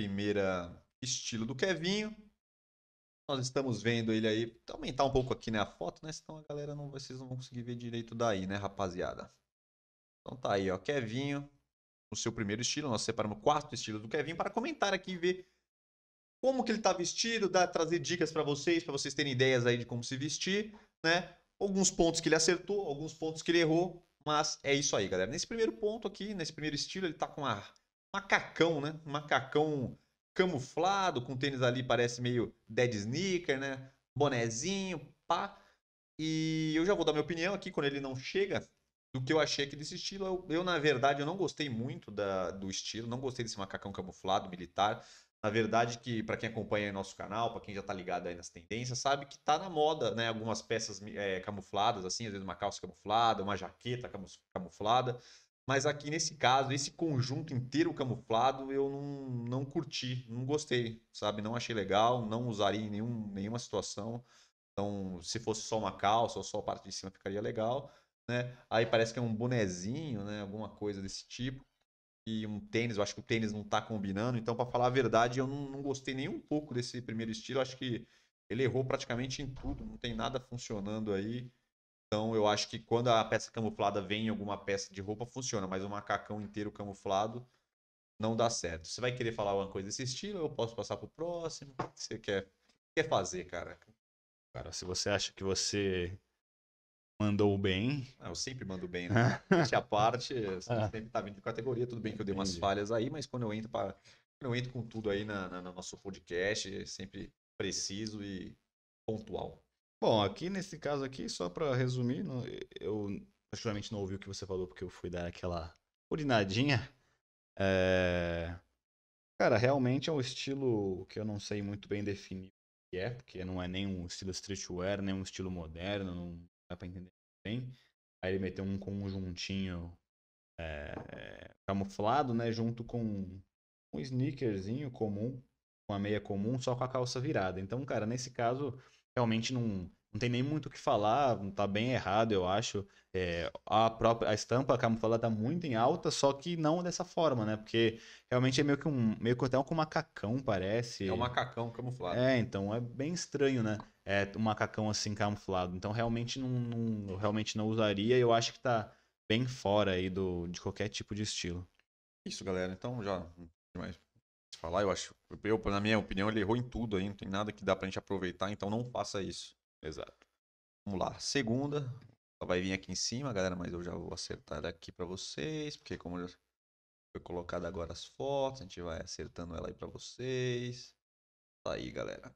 primeira estilo do Kevinho. Nós estamos vendo ele aí. Vou aumentar um pouco aqui né, a foto, né? Senão a galera não, vocês não vão conseguir ver direito daí, né, rapaziada? Então tá aí, ó. Kevinho, no seu primeiro estilo. Nós separamos quatro estilos do Kevinho para comentar aqui e ver como que ele tá vestido, dar, trazer dicas para vocês, para vocês terem ideias aí de como se vestir, né? Alguns pontos que ele acertou, alguns pontos que ele errou, mas é isso aí, galera. Nesse primeiro ponto aqui, nesse primeiro estilo, ele tá com a macacão, né? Macacão camuflado, com tênis ali, parece meio dead sneaker, né? Bonezinho, pá. E eu já vou dar minha opinião aqui quando ele não chega. Do que eu achei aqui desse estilo, eu, eu na verdade eu não gostei muito da, do estilo, não gostei desse macacão camuflado militar. Na verdade, que para quem acompanha nosso canal, para quem já tá ligado aí nas tendências, sabe que tá na moda, né? Algumas peças é, camufladas, assim, às vezes uma calça camuflada, uma jaqueta camuflada. Mas aqui nesse caso, esse conjunto inteiro camuflado, eu não, não curti, não gostei, sabe? Não achei legal, não usaria em nenhum, nenhuma situação. Então, se fosse só uma calça ou só a parte de cima, ficaria legal, né? Aí parece que é um bonezinho, né? Alguma coisa desse tipo. E um tênis, eu acho que o tênis não tá combinando. Então, para falar a verdade, eu não, não gostei nem um pouco desse primeiro estilo. acho que ele errou praticamente em tudo, não tem nada funcionando aí. Então eu acho que quando a peça camuflada vem em alguma peça de roupa, funciona, mas um macacão inteiro camuflado não dá certo. Você vai querer falar alguma coisa desse estilo? Eu posso passar pro próximo? O que você quer, quer fazer, cara? Cara, se você acha que você mandou bem. Ah, eu sempre mando bem, né? a parte, sempre tá vindo de categoria, tudo bem que eu dei umas falhas aí, mas quando eu entro para eu entro com tudo aí na, na, no nosso podcast, sempre preciso e pontual. Bom, aqui nesse caso aqui, só para resumir, eu particularmente não ouvi o que você falou porque eu fui dar aquela urinadinha. É... Cara, realmente é um estilo que eu não sei muito bem definir o que é, porque não é nem um estilo streetwear, nem um estilo moderno, não dá pra entender bem. Aí ele meteu um conjuntinho é... camuflado, né, junto com um sneakerzinho comum, uma meia comum, só com a calça virada. Então, cara, nesse caso realmente não, não tem nem muito o que falar, tá bem errado, eu acho. É, a própria a estampa camuflada tá muito em alta, só que não dessa forma, né? Porque realmente é meio que um meio que até um macacão parece. É um macacão camuflado. É, então é bem estranho, né? É um macacão assim camuflado. Então realmente não, não realmente não usaria, eu acho que tá bem fora aí do de qualquer tipo de estilo. Isso, galera. Então já demais falar, eu acho, eu, na minha opinião, ele errou em tudo aí, não tem nada que dá pra gente aproveitar, então não faça isso. Exato. Vamos lá, segunda, ela vai vir aqui em cima, galera, mas eu já vou acertar aqui pra vocês, porque como já foi colocada agora as fotos, a gente vai acertando ela aí pra vocês. Tá aí, galera.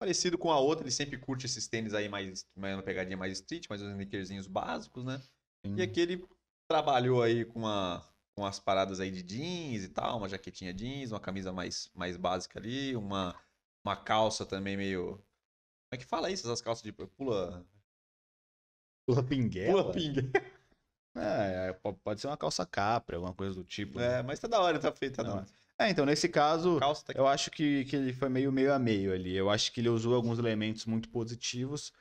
Parecido com a outra, ele sempre curte esses tênis aí mais, mais uma pegadinha mais street, mais uns sneakerzinhos básicos, né? Sim. E aqui ele trabalhou aí com uma com as paradas aí de jeans e tal, uma jaquetinha jeans, uma camisa mais, mais básica ali, uma, uma calça também meio. Como é que fala isso? Essas calças de. Pula. Pula pinguela. Pula pinguela. É, é pode ser uma calça capra, alguma coisa do tipo. Né? É, né? mas tá da hora, tá feita Não. É, então, nesse caso, tá eu acho que, que ele foi meio meio a meio ali. Eu acho que ele usou alguns elementos muito positivos,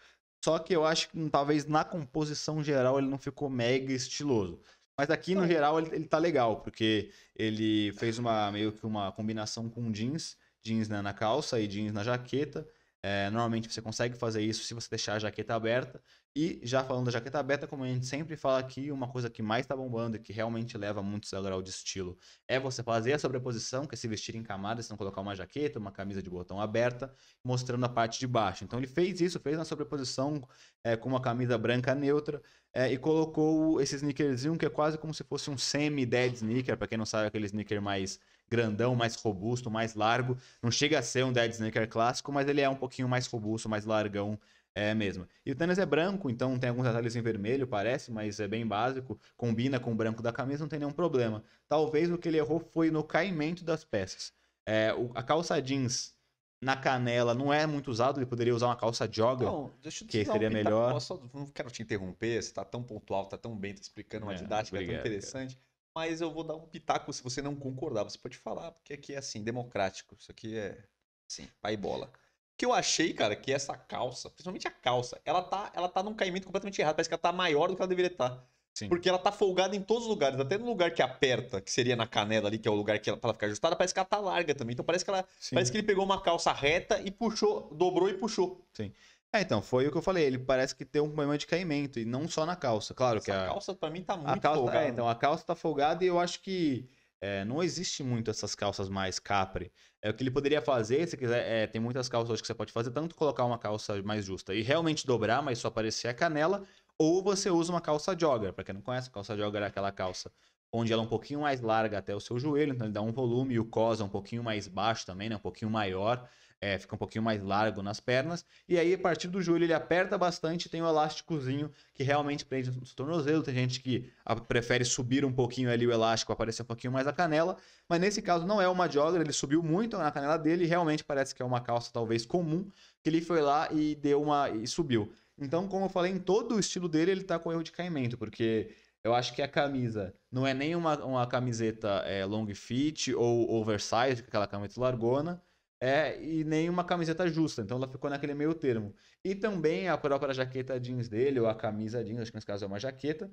só que eu acho que hum, talvez na composição geral ele não ficou mega estiloso. Mas aqui, no geral, ele, ele tá legal, porque ele fez uma meio que uma combinação com jeans, jeans né, na calça e jeans na jaqueta. É, normalmente você consegue fazer isso se você deixar a jaqueta aberta. E já falando da jaqueta aberta, como a gente sempre fala aqui, uma coisa que mais está bombando e que realmente leva muito seu grau de estilo é você fazer a sobreposição, que é se vestir em camadas, se não colocar uma jaqueta, uma camisa de botão aberta, mostrando a parte de baixo. Então ele fez isso, fez na sobreposição é, com uma camisa branca neutra, é, e colocou esse sneakerzinho que é quase como se fosse um semi-dead sneaker, para quem não sabe, aquele sneaker mais grandão, mais robusto, mais largo. Não chega a ser um dead sneaker clássico, mas ele é um pouquinho mais robusto, mais largão é mesmo. E o tênis é branco, então tem alguns detalhes em vermelho, parece, mas é bem básico. Combina com o branco da camisa, não tem nenhum problema. Talvez o que ele errou foi no caimento das peças. É, a calça jeans na canela não é muito usado, ele poderia usar uma calça jogger, não, deixa eu te que seria melhor. Posso, não quero te interromper, você está tão pontual, está tão bem, está explicando uma é, didática é obrigado, tão interessante, cara. mas eu vou dar um pitaco se você não concordar, você pode falar, porque aqui é assim, democrático, isso aqui é, sim, pai e bola. O que eu achei, cara, que essa calça, principalmente a calça, ela tá, ela tá num caimento completamente errado, parece que ela tá maior do que ela deveria estar. Tá. Sim. Porque ela tá folgada em todos os lugares, até no lugar que aperta, que seria na canela ali, que é o lugar que ela, pra ela ficar ajustada, parece que ela tá larga também. Então parece que ela. Sim. Parece que ele pegou uma calça reta e puxou, dobrou e puxou. Sim. É, então, foi o que eu falei. Ele parece que tem um problema de caimento, e não só na calça. Claro Essa que a. calça pra mim tá muito a calça, é, folgada. É, então, a calça tá folgada e eu acho que é, não existe muito essas calças mais capri. É, o que ele poderia fazer, se quiser, é, tem muitas calças hoje que você pode fazer, tanto colocar uma calça mais justa e realmente dobrar, mas só aparecer a canela, ou você usa uma calça jogger. Para quem não conhece, calça jogger é aquela calça onde ela é um pouquinho mais larga até o seu joelho, então ele dá um volume e o cos é um pouquinho mais baixo também, né? Um pouquinho maior, é, fica um pouquinho mais largo nas pernas. E aí, a partir do joelho, ele aperta bastante tem o um elásticozinho que realmente prende no tornozelo. Tem gente que ah, prefere subir um pouquinho ali o elástico, aparecer um pouquinho mais a canela. Mas nesse caso não é uma jogger, ele subiu muito na canela dele e realmente parece que é uma calça talvez comum, que ele foi lá e deu uma. e subiu. Então, como eu falei, em todo o estilo dele ele tá com erro de caimento, porque eu acho que a camisa não é nem uma, uma camiseta é, long fit ou oversized, aquela camisa largona, é, e nem uma camiseta justa. Então ela ficou naquele meio termo. E também a própria jaqueta jeans dele, ou a camisa jeans, acho que nesse caso é uma jaqueta,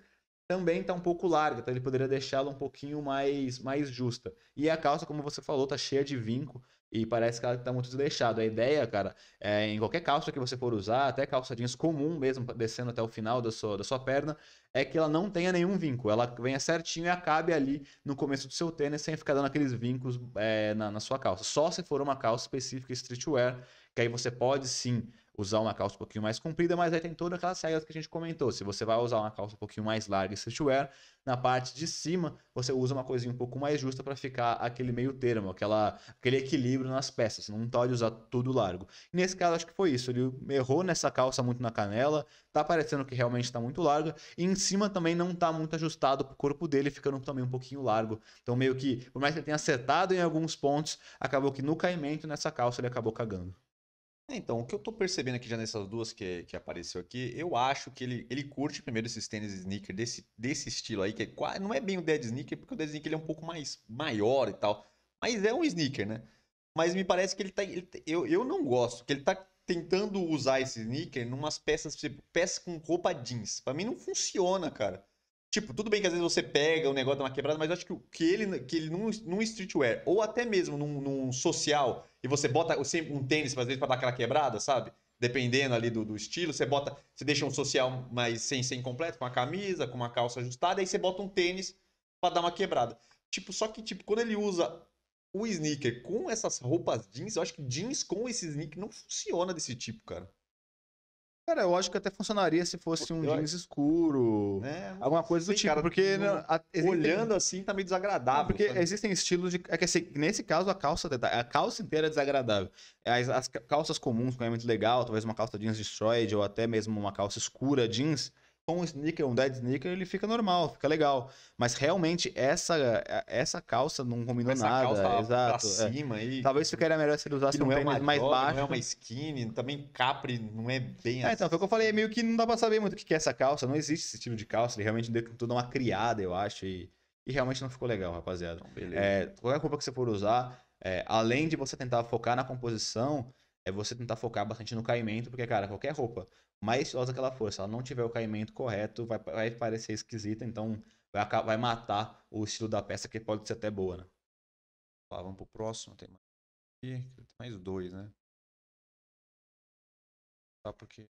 também está um pouco larga, então ele poderia deixá-la um pouquinho mais, mais justa. E a calça, como você falou, tá cheia de vinco e parece que ela está muito desleixada. A ideia, cara, é em qualquer calça que você for usar, até calça jeans comum mesmo, descendo até o final da sua, da sua perna, é que ela não tenha nenhum vinco. Ela venha certinho e acabe ali no começo do seu tênis, sem ficar dando aqueles vincos é, na, na sua calça. Só se for uma calça específica streetwear, que aí você pode sim usar uma calça um pouquinho mais comprida, mas aí tem todas aquelas regras que a gente comentou. Se você vai usar uma calça um pouquinho mais larga e streetwear, na parte de cima você usa uma coisinha um pouco mais justa para ficar aquele meio termo, aquela, aquele equilíbrio nas peças. não pode tá usar tudo largo. E nesse caso, acho que foi isso. Ele errou nessa calça muito na canela, tá parecendo que realmente está muito larga, e em cima também não está muito ajustado pro corpo dele, ficando também um pouquinho largo. Então, meio que, por mais que ele tenha acertado em alguns pontos, acabou que no caimento nessa calça ele acabou cagando. É, então, o que eu tô percebendo aqui já nessas duas que, que apareceu aqui, eu acho que ele, ele curte primeiro esses tênis sneaker desse, desse estilo aí, que é, quase- não é bem o dead sneaker, porque o dead sneaker ele é um pouco mais maior e tal, mas é um sneaker, né? Mas me parece que ele tá, ele eu, eu não gosto, que ele tá tentando usar esse sneaker numas peças, tipo, peças com roupa jeans. Pra mim não funciona, cara. Tipo, tudo bem que às vezes você pega o um negócio, dá uma quebrada, mas eu acho que, que ele, que ele num, num streetwear, ou até mesmo num, num social, e você bota um tênis, às vezes, pra dar aquela quebrada, sabe? Dependendo ali do, do estilo, você bota. Você deixa um social mais sem ser incompleto, com uma camisa, com uma calça ajustada, aí você bota um tênis para dar uma quebrada. Tipo, só que, tipo, quando ele usa o sneaker com essas roupas jeans, eu acho que jeans com esse sneaker não funciona desse tipo, cara. Cara, eu acho que até funcionaria se fosse um jeans escuro, é, alguma coisa do tipo. Cara, porque a... olhando assim tá meio desagradável. porque sabe? existem estilos de. É que assim, nesse caso a calça a calça inteira é desagradável. É, as, as calças comuns com é muito legal, talvez uma calça jeans destroyed ou até mesmo uma calça escura jeans com um sneaker, um dead sneaker, ele fica normal, fica legal. Mas realmente, essa, essa calça não combinou essa nada. Calça tá exato. Pra é. cima é. aí. Talvez ficaria melhor se ele usasse um é tênis mais baixo. Não é uma skinny, também capri não é bem é, então, assim. então, foi o que eu falei, é meio que não dá pra saber muito o que é essa calça. Não existe esse tipo de calça, ele realmente deu toda uma criada, eu acho. E, e realmente não ficou legal, rapaziada. Então, é, qualquer roupa que você for usar, além de você tentar focar na composição, é você tentar focar bastante no caimento, porque, cara, qualquer roupa, mais que aquela força. Se ela não tiver o caimento correto, vai, vai parecer esquisita, então vai, vai matar o estilo da peça, que pode ser até boa, né? vamos pro próximo. Tem mais, Tem mais dois, né? Tá, porque.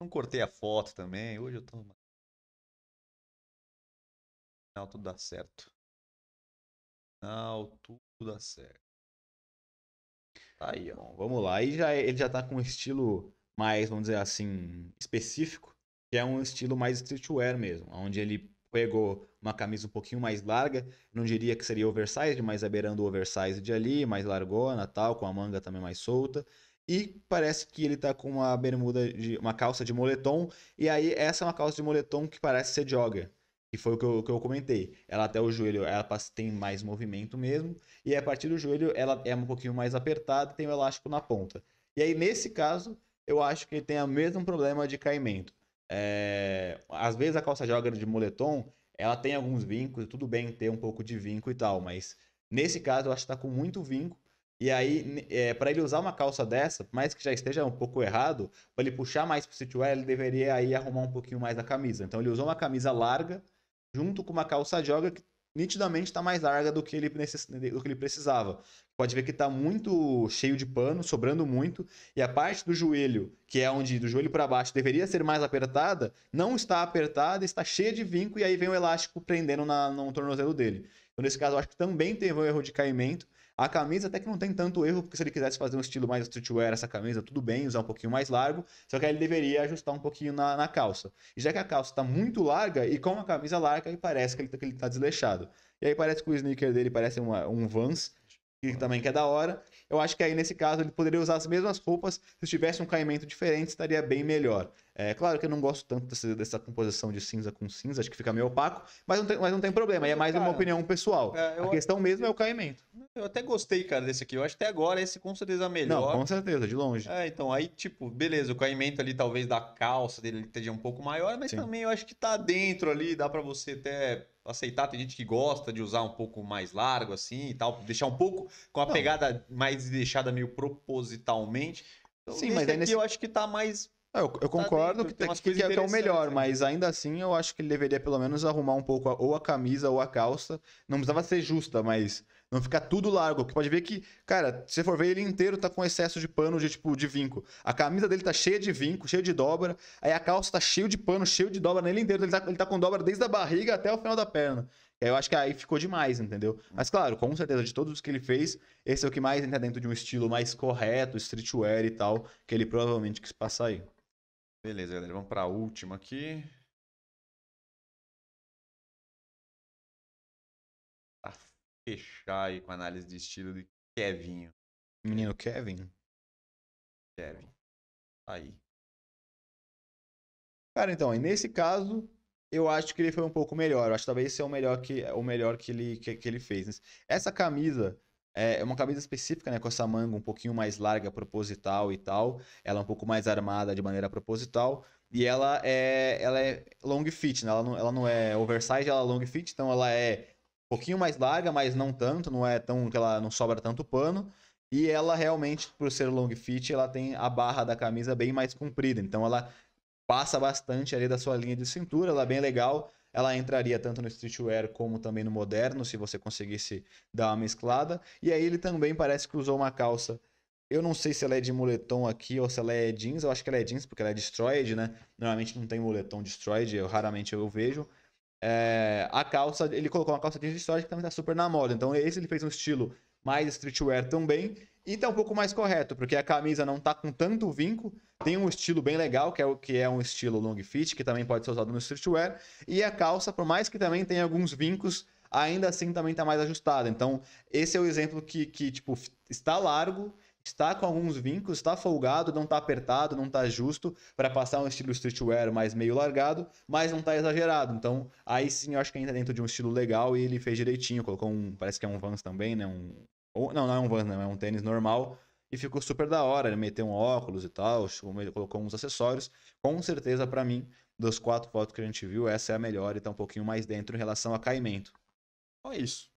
Não cortei a foto também. Hoje eu tô. Não, tudo dá certo. Não, tudo dá certo. Tá aí, ó. Bom, vamos lá. Aí já, é, ele já tá com um estilo mais, vamos dizer assim, específico, que é um estilo mais streetwear mesmo, onde ele pegou uma camisa um pouquinho mais larga, não diria que seria oversized, mas é beirando o oversized ali, mais largona tal, com a manga também mais solta. E parece que ele tá com uma bermuda, de, uma calça de moletom, e aí essa é uma calça de moletom que parece ser jogger. Que foi o que eu, que eu comentei. Ela até o joelho, ela tem mais movimento mesmo. E a partir do joelho, ela é um pouquinho mais apertada tem o um elástico na ponta. E aí, nesse caso, eu acho que tem o mesmo problema de caimento. É... Às vezes a calça joga de moletom, ela tem alguns vincos, tudo bem ter um pouco de vinco e tal, mas nesse caso eu acho que tá com muito vinco. E aí, é, para ele usar uma calça dessa, mais que já esteja um pouco errado, para ele puxar mais pro streetwear, ele deveria aí arrumar um pouquinho mais a camisa. Então ele usou uma camisa larga, junto com uma calça joga que nitidamente está mais larga do que, ele necess... do que ele precisava. Pode ver que está muito cheio de pano, sobrando muito, e a parte do joelho, que é onde do joelho para baixo deveria ser mais apertada, não está apertada, está cheia de vinco, e aí vem o elástico prendendo na, no tornozelo dele. Então, nesse caso, eu acho que também teve um erro de caimento, a camisa até que não tem tanto erro, porque se ele quisesse fazer um estilo mais streetwear, essa camisa, tudo bem, usar um pouquinho mais largo, só que aí ele deveria ajustar um pouquinho na, na calça. E já que a calça está muito larga, e com a camisa larga, aí parece que ele, está tá desleixado. E aí parece que o sneaker dele parece uma, um Vans, que também que é da hora. Eu acho que aí nesse caso ele poderia usar as mesmas roupas, se tivesse um caimento diferente estaria bem melhor. É claro que eu não gosto tanto dessa, dessa composição de cinza com cinza, acho que fica meio opaco, mas não tem, mas não tem problema, e é mais cara, uma opinião pessoal. É, eu, a questão mesmo eu, é o caimento. Eu até gostei, cara, desse aqui, eu acho que até agora esse com certeza é melhor. Não, com certeza, de longe. É, então aí tipo, beleza, o caimento ali talvez da calça dele esteja um pouco maior, mas Sim. também eu acho que tá dentro ali, dá para você até aceitar. Tem gente que gosta de usar um pouco mais largo assim e tal, deixar um pouco com a não. pegada mais deixada meio propositalmente. Então, Sim, mas aqui nesse... eu acho que tá mais. É, eu, tá concordo dentro, que, que, que, é o melhor, mas ainda assim eu acho que ele deveria pelo menos arrumar um pouco a, ou a camisa ou a calça. Não precisava ser justa, mas não ficar tudo largo. Porque pode ver é que, cara, se você for ver, ele inteiro tá com excesso de pano de tipo de vinco. A camisa dele tá cheia de vinco, cheia de dobra. Aí a calça tá cheio de pano, cheio de dobra nele inteiro. Então, ele tá, ele tá com dobra desde a barriga até o final da perna. E aí eu acho que aí ficou demais, entendeu? Mas claro, com certeza, de todos os que ele fez, esse é o que mais entra dentro de um estilo mais correto, streetwear e tal, que ele provavelmente quis passar aí. Beleza, galera. Vamos pra última aqui. fechar aí com a análise de estilo de Kevin. Menino Kevin? Kevin. Aí. Cara, então, e nesse caso, eu acho que ele foi um pouco melhor. Eu acho que talvez esse é o melhor que, o melhor que, ele, que, que ele fez. Né? Essa camisa é, é uma camisa específica, né? Com essa manga um pouquinho mais larga, proposital e tal. Ela é um pouco mais armada de maneira proposital. E ela é, ela é long fit, né? Ela não, ela não é oversized, ela é long fit. Então ela é pouquinho mais larga, mas não tanto, não é tão que ela não sobra tanto pano. E ela realmente, por ser long fit, ela tem a barra da camisa bem mais comprida. Então ela passa bastante ali da sua linha de cintura, ela é bem legal. Ela entraria tanto no streetwear como também no moderno, se você conseguisse dar uma mesclada. E aí ele também parece que usou uma calça. Eu não sei se ela é de moletom aqui ou se ela é jeans. Eu acho que ela é jeans porque ela é destroyed, né? Normalmente não tem moletom destroyed, eu raramente eu vejo. É, a calça, ele colocou uma calça jeans histórica que também tá super na moda. Então esse ele fez um estilo mais streetwear também. E tá um pouco mais correto, porque a camisa não tá com tanto vinco. Tem um estilo bem legal, que é o que é um estilo long fit, que também pode ser usado no streetwear. E a calça, por mais que também tenha alguns vincos, ainda assim também tá mais ajustada. Então, esse é o exemplo que, que tipo, está largo, está com alguns vincos, está folgado, não está apertado, não está justo para passar um estilo streetwear mais meio largado, mas não está exagerado. Então, aí sim eu acho que entra dentro de um estilo legal e ele fez direitinho, colocou um, parece que é um Vans também, né? Um, ou, não, não é um Vans, não, é um tênis normal e ficou super da hora. Ele meteu um óculos e tal, colocou uns acessórios. Com certeza, para mim, das quatro fotos que a gente viu, essa é a melhor e está um pouquinho mais dentro em relação a caimento. Só é isso.